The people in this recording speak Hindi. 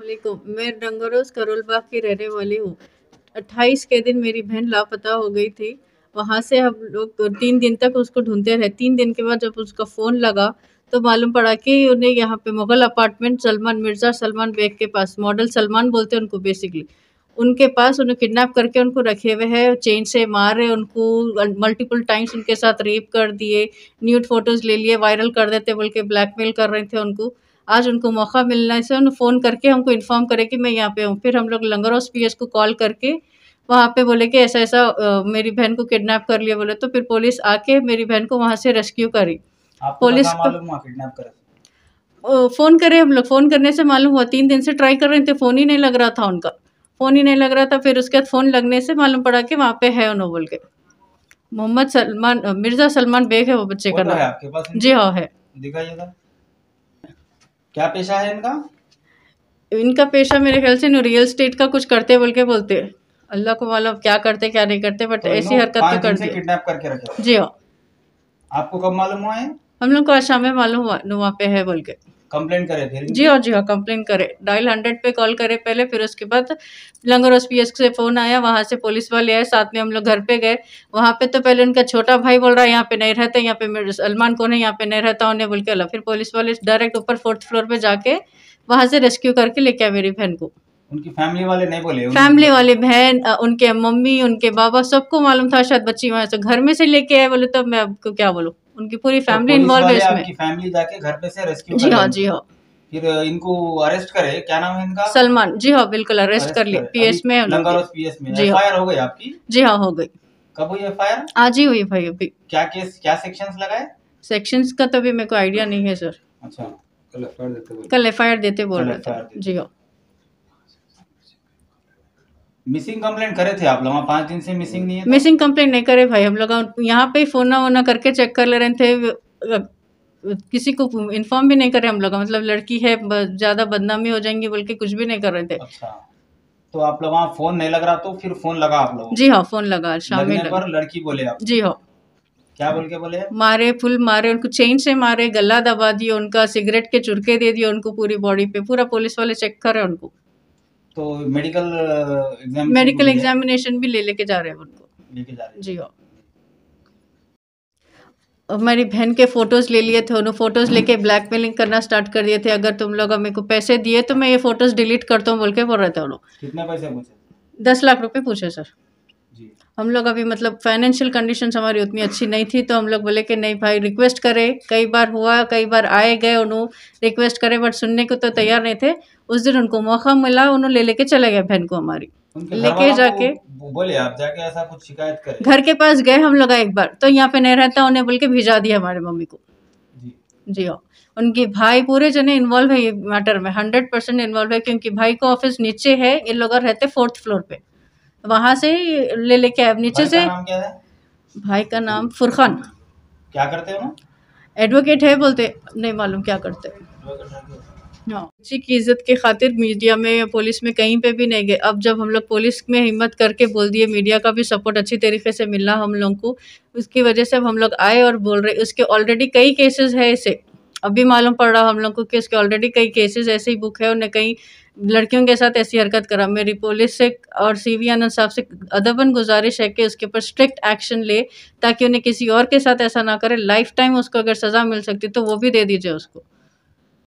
मैं डंगरोज करोलबाग की रहने वाली हूँ अट्ठाईस के दिन मेरी बहन लापता हो गई थी वहाँ से हम लोग तीन दिन तक उसको ढूंढते रहे तीन दिन के बाद जब उसका फ़ोन लगा तो मालूम पड़ा कि उन्हें यहाँ पे मुगल अपार्टमेंट सलमान मिर्ज़ा सलमान बेग के पास मॉडल सलमान बोलते हैं उनको बेसिकली उनके पास उन्हें किडनैप करके उनको रखे हुए हैं चेन से मार रहे उनको मल्टीपल टाइम्स उनके साथ रेप कर दिए न्यूड फोटोज़ ले लिए वायरल कर देते बोल के ब्लैकमेल कर रहे थे उनको आज उनको मौका मिलना से सर फ़ोन करके हमको इन्फॉर्म करें कि मैं यहाँ पे हूँ फिर हम लोग लंगर हाउस पी को कॉल करके वहाँ पे बोले कि ऐसा ऐसा मेरी बहन को किडनैप कर लिया बोले तो फिर पुलिस आके मेरी बहन को वहाँ से रेस्क्यू करी पुलिस को फ़ोन करे हम लोग फ़ोन करने से मालूम हुआ तीन दिन से ट्राई कर रहे थे फ़ोन ही नहीं लग रहा था उनका फ़ोन ही नहीं लग रहा था फिर उसके बाद फ़ोन लगने से मालूम पड़ा कि वहाँ पे है उन्होंने बोल के मोहम्मद सलमान मिर्ज़ा सलमान बेग है वो बच्चे का तो नाम जी हाँ है दिखाइए क्या पेशा है इनका इनका पेशा मेरे ख्याल से रियल स्टेट का कुछ करते बोल के बोलते अल्लाह को मालूम क्या करते क्या नहीं करते बट तो ऐसी हरकत तो करते किडनैप करके रखे जी हाँ आपको कब मालूम हुआ है हम लोग को आशा में मालूम हुआ वहाँ पे है बोल के कंप्लेन करे फिर जी हाँ जी हाँ कंप्लेन करे डायल हंड्रेड पे कॉल करे पहले फिर उसके बाद लंगरोस पी एस से फ़ोन आया वहाँ से पुलिस वाले आए साथ में हम लोग घर पे गए वहाँ पे तो पहले उनका छोटा भाई बोल रहा है यहाँ पे नहीं रहते यहाँ पे सलमान कौन है यहाँ पे नहीं रहता उन्हें बोल के अला फिर पुलिस वाले डायरेक्ट ऊपर फोर्थ फ्लोर पे जाके वहाँ से रेस्क्यू करके लेके आए मेरी बहन को उनकी फैमिली वाले नहीं बोले फैमिली वाले बहन उनके मम्मी उनके बाबा सबको मालूम था शायद बच्ची वहाँ से घर में से लेके आए बोले तो मैं आपको क्या बोलूँ उनकी पूरी फैमिली अच्छा, इन्वॉल्व है इसमें फैमिली जाके घर पे से रेस्क्यू जी हाँ जी हाँ फिर इनको अरेस्ट करे क्या नाम है इनका सलमान जी हाँ बिल्कुल अरेस्ट, कर लिया पीएस में पीएस में जी हाँ हो गई आपकी जी हाँ हो गई कब हुई एफ आज ही हुई भाई अभी क्या केस क्या सेक्शंस लगाए सेक्शंस का तो अभी मेरे को आइडिया नहीं है सर अच्छा कल एफ देते बोल रहे थे जी हाँ मिसिंग कंप्लेंट करे थे आप लोग पांच दिन से मिसिंग नहीं है तो? मिसिंग कंप्लेंट नहीं करे भाई हम लोग यहाँ पे फोन ना वोना करके चेक कर ले रहे थे मतलब किसी को इन्फॉर्म भी नहीं करे हम लोग मतलब लड़की है ज्यादा बदनामी हो जाएंगी बोल के कुछ भी नहीं कर रहे थे अच्छा तो आप लोग वहाँ फोन नहीं लग रहा तो फिर फोन लगा आप लोग जी हाँ फोन लगा शाम में लड़की बोले आप जी हाँ क्या बोल के बोले मारे फुल मारे उनको चेन से मारे गला दबा दिए उनका सिगरेट के चुरके दे दिए उनको पूरी बॉडी पे पूरा पुलिस वाले चेक कर रहे उनको तो मेडिकल मेडिकल एग्जामिनेशन भी ले लेके जा रहे हैं उनको लेके जा रहे जी हाँ हमारी बहन के फ़ोटोज़ ले लिए थे उन्होंने फ़ोटोज़ लेके ब्लैकमेलिंग करना स्टार्ट कर दिए थे अगर तुम लोग मेरे को पैसे दिए तो मैं ये फ़ोटोज़ डिलीट करता हूँ बोल के बोल रहे थे उन्होंने कितने पैसे पूछे दस लाख रुपए पूछे सर हम लोग अभी मतलब फाइनेंशियल कंडीशन हमारी उतनी अच्छी नहीं थी तो हम लोग बोले कि नहीं भाई रिक्वेस्ट करें कई बार हुआ कई बार आए गए उन्होंने रिक्वेस्ट करे बट सुनने को तो तैयार नहीं थे उस दिन उनको मौका मिला उन्होंने ले लेके चले गए बहन को हमारी लेके जाके बोले आप जाके ऐसा कुछ शिकायत करें घर के पास गए हम लोग एक बार तो यहाँ पे नहीं रहता उन्हें बोल के भिजा दिया हमारे मम्मी को जी हाँ उनके भाई पूरे जने इन्वॉल्व है ये मैटर में हंड्रेड परसेंट इन्वॉल्व है क्योंकि भाई का ऑफिस नीचे है ये लोग रहते फोर्थ फ्लोर पे वहाँ से ले लेके आए नीचे से भाई का नाम फुरखान क्या करते हैं एडवोकेट है बोलते नहीं मालूम क्या करते हाँ बच्ची की इज्जत के खातिर मीडिया में या पुलिस में कहीं पे भी नहीं गए अब जब हम लोग पुलिस में हिम्मत करके बोल दिए मीडिया का भी सपोर्ट अच्छी तरीके से मिला हम लोग को उसकी वजह से अब हम लोग आए और बोल रहे उसके ऑलरेडी कई केसेस है ऐसे अभी मालूम पड़ रहा हम लोग को कि उसके ऑलरेडी कई केसेस ऐसे ही बुक है उन्हें कई लड़कियों के साथ ऐसी हरकत करा मेरी पुलिस से और सी वी आनंद साहब से अदबन गुजारिश है कि उसके ऊपर स्ट्रिक्ट एक्शन ले ताकि उन्हें किसी और के साथ ऐसा ना करे लाइफ टाइम उसको अगर सज़ा मिल सकती तो वो भी दे दीजिए उसको